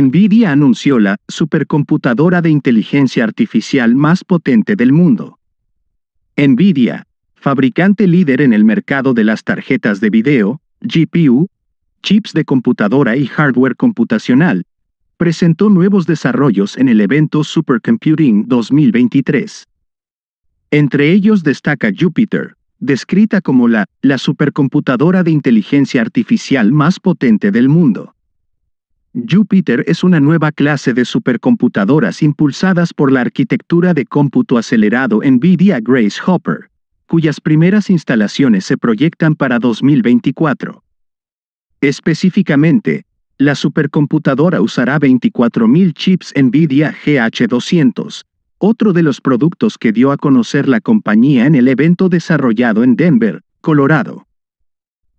Nvidia anunció la supercomputadora de inteligencia artificial más potente del mundo. Nvidia, fabricante líder en el mercado de las tarjetas de video, GPU, chips de computadora y hardware computacional, presentó nuevos desarrollos en el evento Supercomputing 2023. Entre ellos destaca Jupyter, descrita como la, la supercomputadora de inteligencia artificial más potente del mundo. Jupyter es una nueva clase de supercomputadoras impulsadas por la arquitectura de cómputo acelerado NVIDIA Grace Hopper, cuyas primeras instalaciones se proyectan para 2024. Específicamente, la supercomputadora usará 24.000 chips NVIDIA GH200, otro de los productos que dio a conocer la compañía en el evento desarrollado en Denver, Colorado.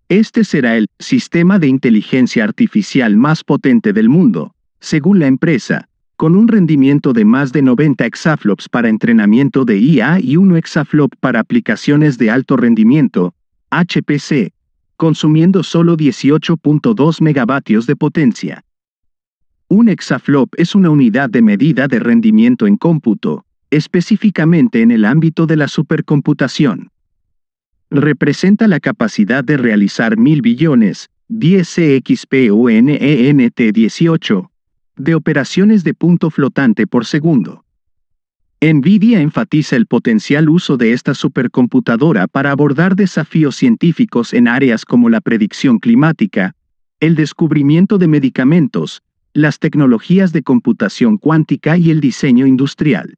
Este será el sistema de inteligencia artificial más potente del mundo, según la empresa, con un rendimiento de más de 90 exaflops para entrenamiento de IA y 1 exaflop para aplicaciones de alto rendimiento, HPC, consumiendo solo 18.2 megavatios de potencia. Un exaflop es una unidad de medida de rendimiento en cómputo, específicamente en el ámbito de la supercomputación representa la capacidad de realizar mil billones, 10 18, e de operaciones de punto flotante por segundo. NVIDIA enfatiza el potencial uso de esta supercomputadora para abordar desafíos científicos en áreas como la predicción climática, el descubrimiento de medicamentos, las tecnologías de computación cuántica y el diseño industrial.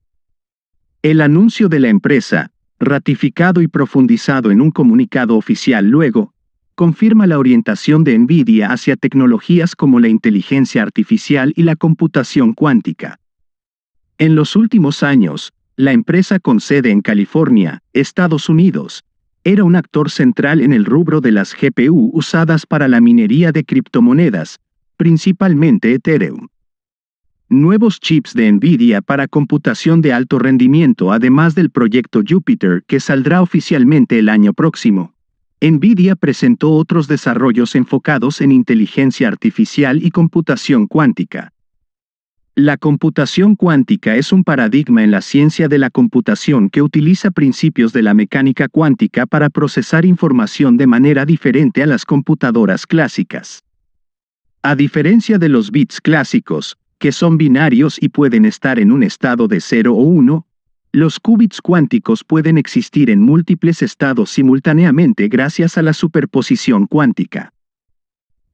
El anuncio de la empresa, ratificado y profundizado en un comunicado oficial luego, confirma la orientación de Nvidia hacia tecnologías como la inteligencia artificial y la computación cuántica. En los últimos años, la empresa con sede en California, Estados Unidos, era un actor central en el rubro de las GPU usadas para la minería de criptomonedas, principalmente Ethereum nuevos chips de Nvidia para computación de alto rendimiento además del proyecto Jupiter que saldrá oficialmente el año próximo. Nvidia presentó otros desarrollos enfocados en inteligencia artificial y computación cuántica. La computación cuántica es un paradigma en la ciencia de la computación que utiliza principios de la mecánica cuántica para procesar información de manera diferente a las computadoras clásicas. A diferencia de los bits clásicos, que son binarios y pueden estar en un estado de 0 o 1, los qubits cuánticos pueden existir en múltiples estados simultáneamente gracias a la superposición cuántica.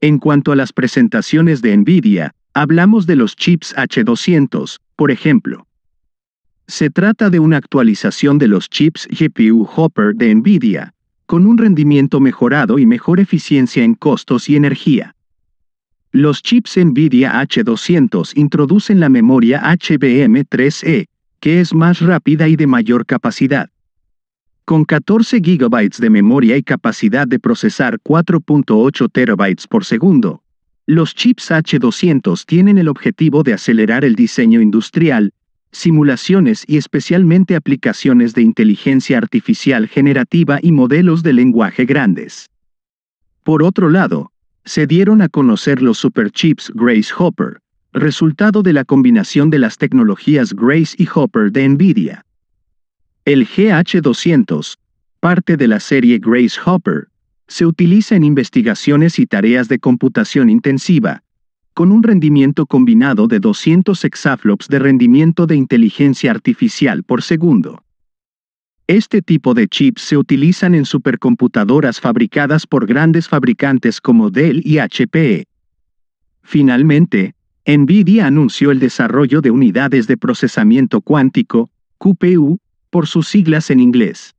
En cuanto a las presentaciones de NVIDIA, hablamos de los chips H200, por ejemplo. Se trata de una actualización de los chips GPU Hopper de NVIDIA, con un rendimiento mejorado y mejor eficiencia en costos y energía. Los chips NVIDIA H200 introducen la memoria HBM3E, que es más rápida y de mayor capacidad. Con 14 GB de memoria y capacidad de procesar 4.8 TB por segundo, los chips H200 tienen el objetivo de acelerar el diseño industrial, simulaciones y especialmente aplicaciones de inteligencia artificial generativa y modelos de lenguaje grandes. Por otro lado, se dieron a conocer los superchips Grace Hopper, resultado de la combinación de las tecnologías Grace y Hopper de NVIDIA. El GH200, parte de la serie Grace Hopper, se utiliza en investigaciones y tareas de computación intensiva, con un rendimiento combinado de 200 exaflops de rendimiento de inteligencia artificial por segundo. Este tipo de chips se utilizan en supercomputadoras fabricadas por grandes fabricantes como Dell y HP. E. Finalmente, Nvidia anunció el desarrollo de unidades de procesamiento cuántico, QPU, por sus siglas en inglés.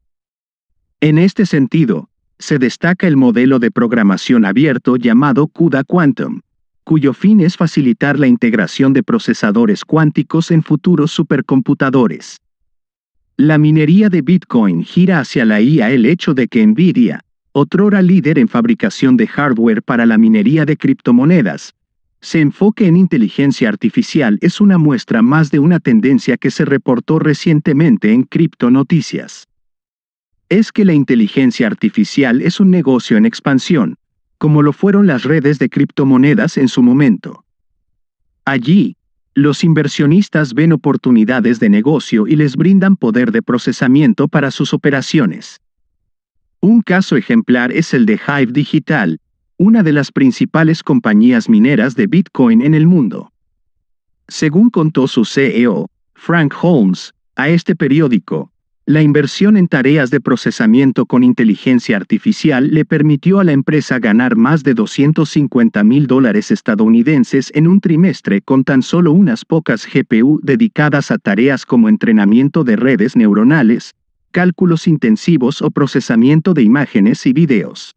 En este sentido, se destaca el modelo de programación abierto llamado CUDA Quantum, cuyo fin es facilitar la integración de procesadores cuánticos en futuros supercomputadores. La minería de Bitcoin gira hacia la IA el hecho de que Nvidia, otrora líder en fabricación de hardware para la minería de criptomonedas, se enfoque en inteligencia artificial es una muestra más de una tendencia que se reportó recientemente en Crypto Noticias. Es que la inteligencia artificial es un negocio en expansión, como lo fueron las redes de criptomonedas en su momento. Allí, los inversionistas ven oportunidades de negocio y les brindan poder de procesamiento para sus operaciones. Un caso ejemplar es el de Hive Digital, una de las principales compañías mineras de Bitcoin en el mundo. Según contó su CEO, Frank Holmes, a este periódico, la inversión en tareas de procesamiento con inteligencia artificial le permitió a la empresa ganar más de 250 mil dólares estadounidenses en un trimestre con tan solo unas pocas GPU dedicadas a tareas como entrenamiento de redes neuronales, cálculos intensivos o procesamiento de imágenes y videos.